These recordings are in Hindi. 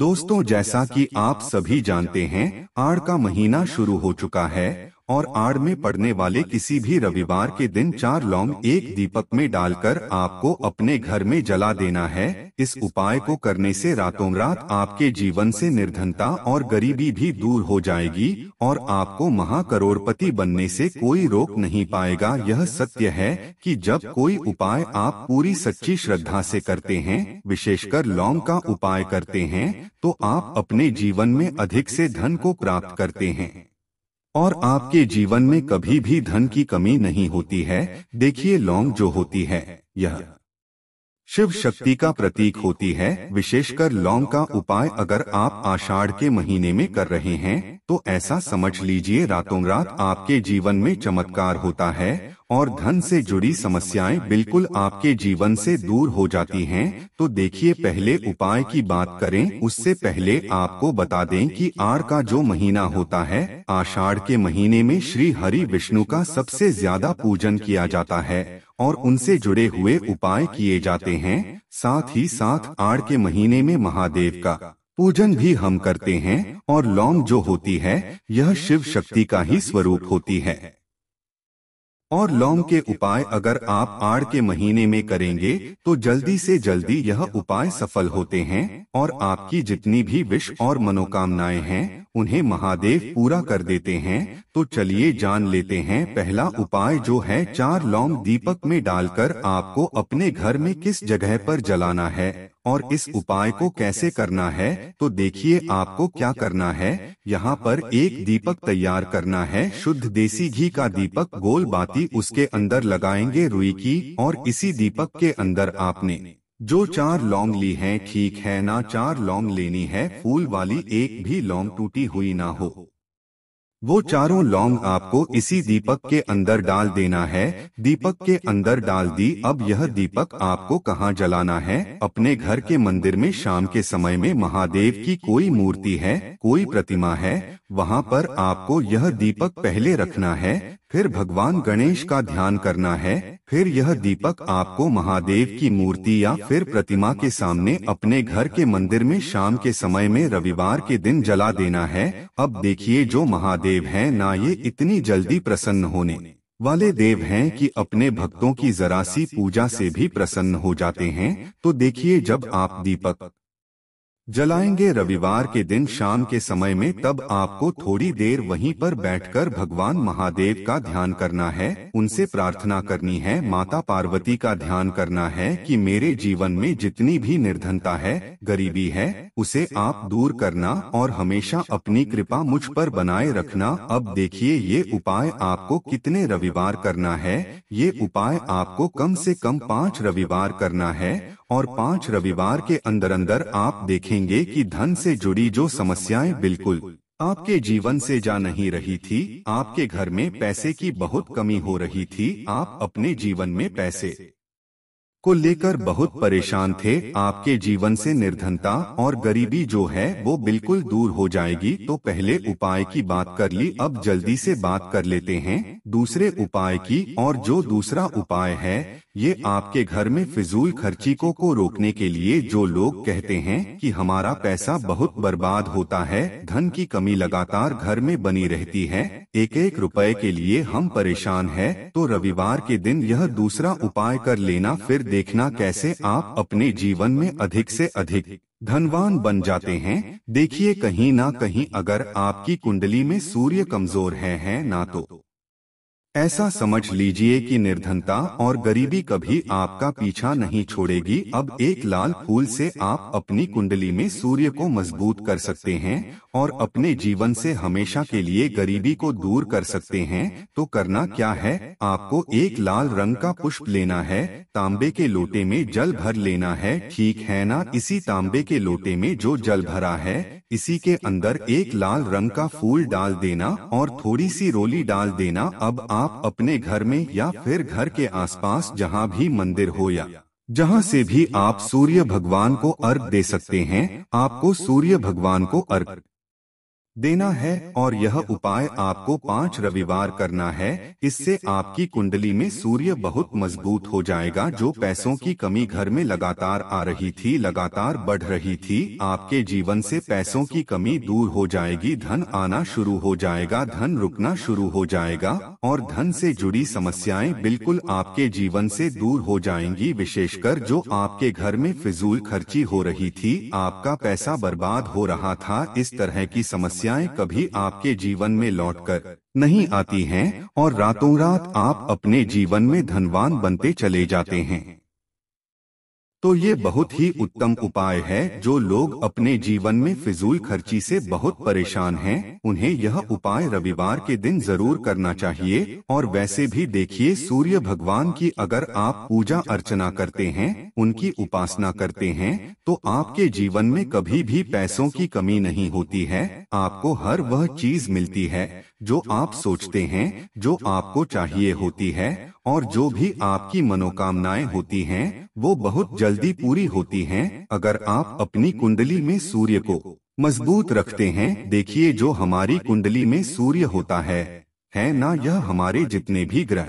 दोस्तों जैसा कि आप सभी जानते हैं आड़ का महीना शुरू हो चुका है और आड़ में पड़ने वाले किसी भी रविवार के दिन चार लौंग एक दीपक में डालकर आपको अपने घर में जला देना है इस उपाय को करने से रातों रात आपके जीवन से निर्धनता और गरीबी भी दूर हो जाएगी और आपको महाकरोड़पति बनने से कोई रोक नहीं पाएगा यह सत्य है कि जब कोई उपाय आप पूरी सच्ची श्रद्धा से करते हैं विशेषकर लौंग का उपाय करते हैं तो आप अपने जीवन में अधिक से धन को प्राप्त करते हैं और आपके जीवन में कभी भी धन की कमी नहीं होती है देखिए लौंग जो होती है यह शिव शक्ति का प्रतीक होती है विशेषकर लौंग का उपाय अगर आप आषाढ़ के महीने में कर रहे हैं तो, तो ऐसा समझ लीजिए रातों रात आपके जीवन में चमत्कार होता है और धन से जुड़ी समस्याएं बिल्कुल आपके जीवन से दूर हो जाती हैं तो, तो देखिए पहले उपाय की बात करें उससे पहले आपको बता दें कि आर का जो महीना होता है आषाढ़ के महीने में श्री हरि विष्णु का सबसे ज्यादा पूजन किया जाता है और उनसे जुड़े हुए उपाय किए जाते हैं साथ ही साथ आड़ के महीने में महादेव का पूजन भी हम करते हैं और लौंग जो होती है यह शिव शक्ति का ही स्वरूप होती है और लौंग के उपाय अगर आप आड़ के महीने में करेंगे तो जल्दी से जल्दी यह उपाय सफल होते हैं और आपकी जितनी भी विश और मनोकामनाएं हैं उन्हें महादेव पूरा कर देते हैं तो चलिए जान लेते हैं पहला उपाय जो है चार लौंग दीपक में डालकर आपको अपने घर में किस जगह पर जलाना है और इस उपाय को कैसे करना है तो, तो देखिए आपको क्या करना है यहाँ पर एक दीपक तैयार करना है शुद्ध देसी घी का दीपक गोल बाती उसके अंदर लगाएंगे रुई की और इसी दीपक के अंदर आपने जो चार लौंग ली है ठीक है ना चार लौंग लेनी है फूल वाली एक भी लौंग टूटी हुई ना हो वो चारों लौंग आपको इसी दीपक के अंदर डाल देना है दीपक के अंदर डाल दी अब यह दीपक आपको कहाँ जलाना है अपने घर के मंदिर में शाम के समय में महादेव की कोई मूर्ति है कोई प्रतिमा है वहाँ पर आपको यह दीपक पहले रखना है फिर भगवान गणेश का ध्यान करना है फिर यह दीपक आपको महादेव की मूर्ति या फिर प्रतिमा के सामने अपने घर के मंदिर में शाम के समय में रविवार के दिन जला देना है अब देखिए जो महादेव हैं ना ये इतनी जल्दी प्रसन्न होने वाले देव हैं कि अपने भक्तों की जरासी पूजा से भी प्रसन्न हो जाते हैं तो देखिए जब आप दीपक जलाएंगे रविवार के दिन शाम के समय में तब आपको थोड़ी देर वहीं पर बैठकर भगवान महादेव का ध्यान करना है उनसे प्रार्थना करनी है माता पार्वती का ध्यान करना है कि मेरे जीवन में जितनी भी निर्धनता है गरीबी है उसे आप दूर करना और हमेशा अपनी कृपा मुझ पर बनाए रखना अब देखिए ये उपाय आपको कितने रविवार करना है ये उपाय आपको कम ऐसी कम पाँच रविवार करना है और पाँच रविवार के अंदर अंदर आप देखेंगे कि धन से जुड़ी जो समस्याएं बिल्कुल आपके जीवन से जा नहीं रही थी आपके घर में पैसे की बहुत कमी हो रही थी आप अपने जीवन में पैसे को लेकर बहुत परेशान थे आपके जीवन से निर्धनता और गरीबी जो है वो बिल्कुल दूर हो जाएगी तो पहले उपाय की बात कर ली अब जल्दी से बात कर लेते हैं दूसरे उपाय की और जो दूसरा उपाय है ये आपके घर में फिजूल खर्ची को को रोकने के लिए जो लोग कहते हैं कि हमारा पैसा बहुत बर्बाद होता है धन की कमी लगातार घर में बनी रहती है एक एक रुपए के लिए हम परेशान हैं, तो रविवार के दिन यह दूसरा उपाय कर लेना फिर देखना कैसे आप अपने जीवन में अधिक से अधिक धनवान बन जाते हैं देखिए कहीं ना कहीं अगर आपकी कुंडली में सूर्य कमजोर है, है ना तो ऐसा समझ लीजिए कि निर्धनता और गरीबी कभी आपका पीछा नहीं छोड़ेगी अब एक लाल फूल से आप अपनी कुंडली में सूर्य को मजबूत कर सकते हैं और अपने जीवन से हमेशा के लिए गरीबी को दूर कर सकते हैं तो करना क्या है आपको एक लाल रंग का पुष्प लेना है तांबे के लोटे में जल भर लेना है ठीक है ना इसी तांबे के लोटे में जो जल भरा है इसी के अंदर एक लाल रंग का फूल डाल देना और थोड़ी सी रोली डाल देना अब आप अपने घर में या फिर घर के आसपास जहाँ भी मंदिर हो या जहाँ से भी आप सूर्य भगवान को अर्घ दे सकते हैं आपको सूर्य भगवान को अर्घ देना है और यह उपाय आपको पांच रविवार करना है इससे आपकी कुंडली में सूर्य बहुत मजबूत हो जाएगा जो पैसों की कमी घर में लगातार आ रही थी लगातार बढ़ रही थी आपके जीवन से पैसों की कमी दूर हो जाएगी धन आना शुरू हो जाएगा धन रुकना शुरू हो जाएगा और धन से जुड़ी समस्याएं बिल्कुल आपके जीवन से दूर हो जाएंगी विशेषकर जो आपके घर में फिजूल खर्ची हो रही थी आपका पैसा बर्बाद हो रहा था इस तरह की समस्या समस्याएं कभी आपके जीवन में लौटकर नहीं आती हैं और रातों रात आप अपने जीवन में धनवान बनते चले जाते हैं तो ये बहुत ही उत्तम उपाय है जो लोग अपने जीवन में फिजूल खर्ची से बहुत परेशान हैं उन्हें यह उपाय रविवार के दिन जरूर करना चाहिए और वैसे भी देखिए सूर्य भगवान की अगर आप पूजा अर्चना करते हैं उनकी उपासना करते हैं तो आपके जीवन में कभी भी पैसों की कमी नहीं होती है आपको हर वह चीज मिलती है जो आप सोचते हैं जो आपको चाहिए होती है और जो भी आपकी मनोकामनाएं होती हैं वो बहुत जल्द जल्दी पूरी होती हैं अगर आप अपनी कुंडली में सूर्य को मजबूत रखते हैं देखिए जो हमारी कुंडली में सूर्य होता है है ना यह हमारे जितने भी ग्रह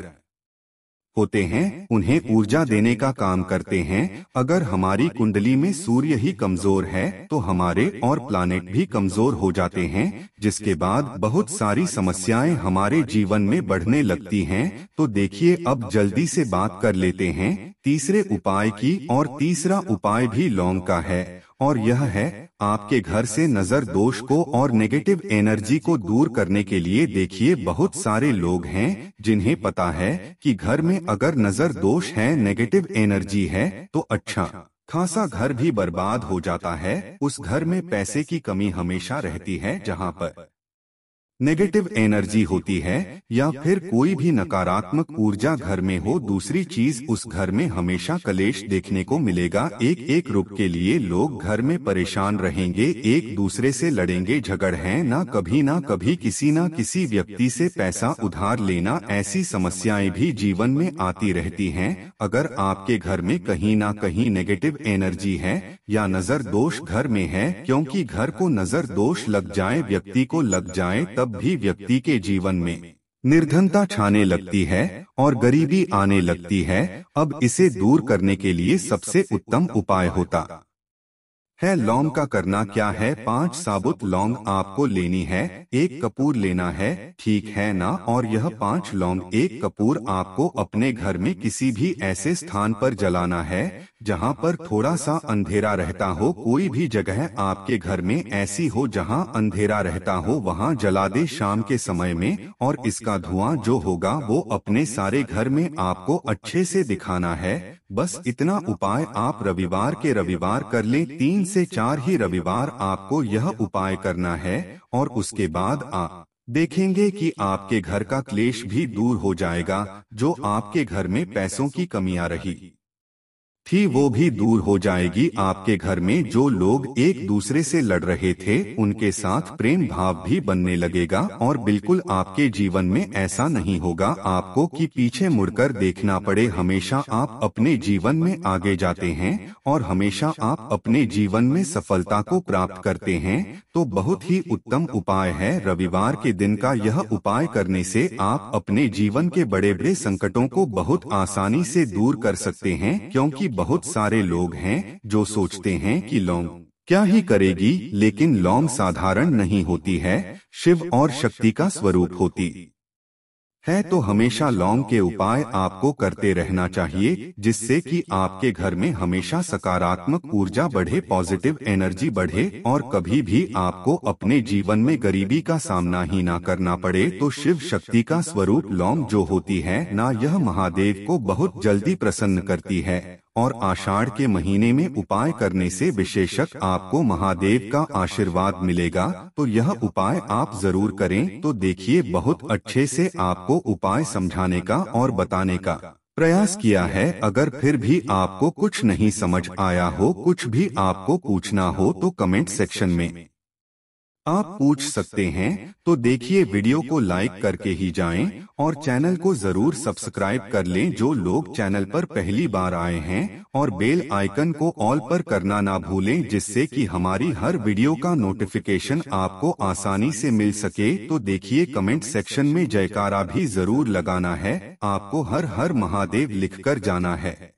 होते हैं उन्हें ऊर्जा देने का काम करते हैं अगर हमारी कुंडली में सूर्य ही कमजोर है तो हमारे और प्लानिट भी कमजोर हो जाते हैं जिसके बाद बहुत सारी समस्याएं हमारे जीवन में बढ़ने लगती हैं तो देखिए अब जल्दी से बात कर लेते हैं तीसरे उपाय की और तीसरा उपाय भी लौंग का है और यह है आपके घर से नजर दोष को और नेगेटिव एनर्जी को दूर करने के लिए देखिए बहुत सारे लोग हैं जिन्हें पता है कि घर में अगर नजर दोष है नेगेटिव एनर्जी है तो अच्छा खासा घर भी बर्बाद हो जाता है उस घर में पैसे की कमी हमेशा रहती है जहाँ पर नेगेटिव एनर्जी होती है या फिर कोई भी नकारात्मक ऊर्जा घर में हो दूसरी चीज उस घर में हमेशा कलेश देखने को मिलेगा एक एक रुप के लिए लोग घर में परेशान रहेंगे एक दूसरे से लड़ेंगे झगड़ है ना कभी ना कभी किसी ना किसी व्यक्ति से पैसा उधार लेना ऐसी समस्याएं भी जीवन में आती रहती हैं अगर आपके घर में कहीं ना कहीं नेगेटिव एनर्जी है या नजर दोष घर में है क्योंकि घर को नजर दोष लग जाए व्यक्ति को लग जाए तब भी व्यक्ति के जीवन में निर्धनता छाने लगती है और गरीबी आने लगती है अब इसे दूर करने के लिए सबसे उत्तम उपाय होता है लौंग का करना क्या है पांच साबुत लौंग आपको लेनी है एक कपूर लेना है ठीक है ना और यह पांच लौंग एक कपूर आपको अपने घर में किसी भी ऐसे स्थान पर जलाना है जहां पर थोड़ा सा अंधेरा रहता हो कोई भी जगह आपके घर में ऐसी हो जहां अंधेरा रहता हो वहां जला दे शाम के समय में और इसका धुआं जो होगा वो अपने सारे घर में आपको अच्छे से दिखाना है बस इतना उपाय आप रविवार के रविवार कर ले तीन से चार ही रविवार आपको यह उपाय करना है और उसके बाद आप देखेंगे कि आपके घर का क्लेश भी दूर हो जाएगा जो आपके घर में पैसों की कमी आ रही थी वो भी दूर हो जाएगी आपके घर में जो लोग एक दूसरे से लड़ रहे थे उनके साथ प्रेम भाव भी बनने लगेगा और बिल्कुल आपके जीवन में ऐसा नहीं होगा आपको कि पीछे मुड़कर देखना पड़े हमेशा आप अपने जीवन में आगे जाते हैं और हमेशा आप अपने जीवन में सफलता को प्राप्त करते हैं तो बहुत ही उत्तम उपाय है रविवार के दिन का यह उपाय करने से आप अपने जीवन के बड़े बड़े संकटों को बहुत आसानी से दूर कर सकते हैं क्योंकि बहुत सारे लोग हैं जो सोचते हैं कि लौंग क्या ही करेगी लेकिन लौंग साधारण नहीं होती है शिव और शक्ति का स्वरूप होती है तो हमेशा लौंग के उपाय आपको करते रहना चाहिए जिससे कि आपके घर में हमेशा सकारात्मक ऊर्जा बढ़े पॉजिटिव एनर्जी बढ़े और कभी भी आपको अपने जीवन में गरीबी का सामना ही ना करना पड़े तो शिव शक्ति का स्वरूप लौंग जो होती है ना यह महादेव को बहुत जल्दी प्रसन्न करती है और आषाढ़ के महीने में उपाय करने से विशेषक आपको महादेव का आशीर्वाद मिलेगा तो यह उपाय आप जरूर करें तो देखिए बहुत अच्छे से आपको उपाय समझाने का और बताने का प्रयास किया है अगर फिर भी आपको कुछ नहीं समझ आया हो कुछ भी आपको पूछना हो तो कमेंट सेक्शन में आप पूछ सकते हैं तो देखिए वीडियो को लाइक करके ही जाएं और चैनल को जरूर सब्सक्राइब कर लें जो लोग चैनल पर पहली बार आए हैं और बेल आइकन को ऑल पर करना ना भूलें जिससे कि हमारी हर वीडियो का नोटिफिकेशन आपको आसानी से मिल सके तो देखिए कमेंट सेक्शन में जयकारा भी जरूर लगाना है आपको हर हर महादेव लिख जाना है